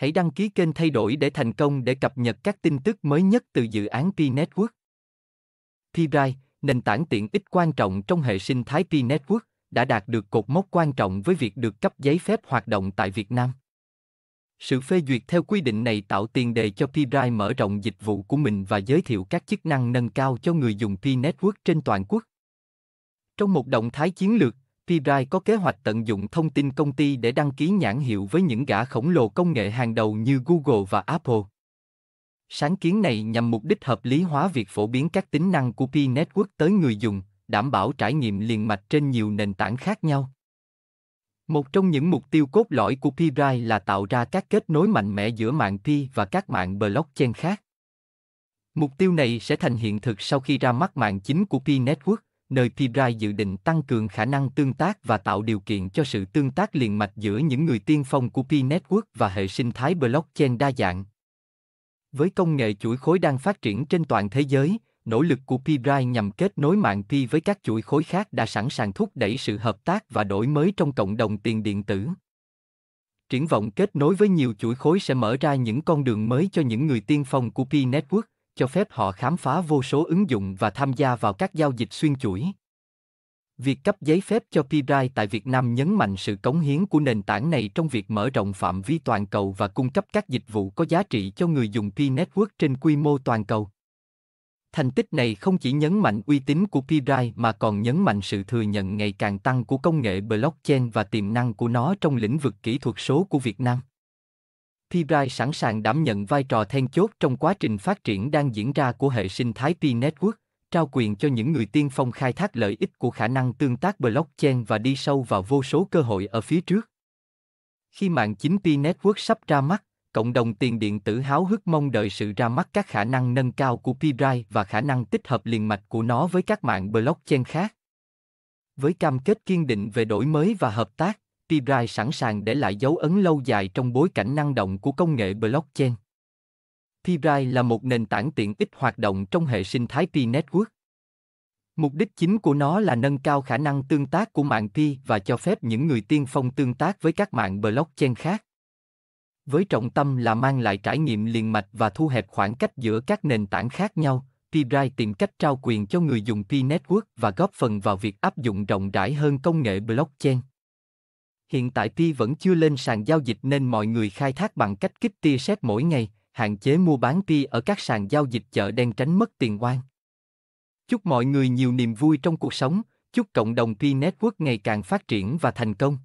Hãy đăng ký kênh thay đổi để thành công để cập nhật các tin tức mới nhất từ dự án P-Network. P-Drive, nền tảng tiện ích quan trọng trong hệ sinh thái P-Network, đã đạt được cột mốc quan trọng với việc được cấp giấy phép hoạt động tại Việt Nam. Sự phê duyệt theo quy định này tạo tiền đề cho P-Drive mở rộng dịch vụ của mình và giới thiệu các chức năng nâng cao cho người dùng P-Network trên toàn quốc. Trong một động thái chiến lược, Spirite có kế hoạch tận dụng thông tin công ty để đăng ký nhãn hiệu với những gã khổng lồ công nghệ hàng đầu như Google và Apple. Sáng kiến này nhằm mục đích hợp lý hóa việc phổ biến các tính năng của Pi network tới người dùng, đảm bảo trải nghiệm liền mạch trên nhiều nền tảng khác nhau. Một trong những mục tiêu cốt lõi của P-Drive là tạo ra các kết nối mạnh mẽ giữa mạng Pi và các mạng blockchain khác. Mục tiêu này sẽ thành hiện thực sau khi ra mắt mạng chính của Pi network nơi Pibrai dự định tăng cường khả năng tương tác và tạo điều kiện cho sự tương tác liền mạch giữa những người tiên phong của P-Network và hệ sinh thái blockchain đa dạng. Với công nghệ chuỗi khối đang phát triển trên toàn thế giới, nỗ lực của Pibrai nhằm kết nối mạng Pi với các chuỗi khối khác đã sẵn sàng thúc đẩy sự hợp tác và đổi mới trong cộng đồng tiền điện tử. Triển vọng kết nối với nhiều chuỗi khối sẽ mở ra những con đường mới cho những người tiên phong của Pi Network, cho phép họ khám phá vô số ứng dụng và tham gia vào các giao dịch xuyên chuỗi. Việc cấp giấy phép cho PDAI tại Việt Nam nhấn mạnh sự cống hiến của nền tảng này trong việc mở rộng phạm vi toàn cầu và cung cấp các dịch vụ có giá trị cho người dùng P-Network trên quy mô toàn cầu. Thành tích này không chỉ nhấn mạnh uy tín của PDAI mà còn nhấn mạnh sự thừa nhận ngày càng tăng của công nghệ blockchain và tiềm năng của nó trong lĩnh vực kỹ thuật số của Việt Nam. Pibrai sẵn sàng đảm nhận vai trò then chốt trong quá trình phát triển đang diễn ra của hệ sinh thái P-Network, trao quyền cho những người tiên phong khai thác lợi ích của khả năng tương tác blockchain và đi sâu vào vô số cơ hội ở phía trước. Khi mạng chính P-Network sắp ra mắt, cộng đồng tiền điện tử háo hức mong đợi sự ra mắt các khả năng nâng cao của Pibrai và khả năng tích hợp liền mạch của nó với các mạng blockchain khác. Với cam kết kiên định về đổi mới và hợp tác, Pibrai sẵn sàng để lại dấu ấn lâu dài trong bối cảnh năng động của công nghệ blockchain. Pibrai là một nền tảng tiện ích hoạt động trong hệ sinh thái Pi network Mục đích chính của nó là nâng cao khả năng tương tác của mạng Pi và cho phép những người tiên phong tương tác với các mạng blockchain khác. Với trọng tâm là mang lại trải nghiệm liền mạch và thu hẹp khoảng cách giữa các nền tảng khác nhau, Pibrai tìm cách trao quyền cho người dùng Pi network và góp phần vào việc áp dụng rộng rãi hơn công nghệ blockchain hiện tại Pi vẫn chưa lên sàn giao dịch nên mọi người khai thác bằng cách kích tia sét mỗi ngày, hạn chế mua bán Pi ở các sàn giao dịch chợ đen tránh mất tiền oan. Chúc mọi người nhiều niềm vui trong cuộc sống, chúc cộng đồng Pi Network ngày càng phát triển và thành công.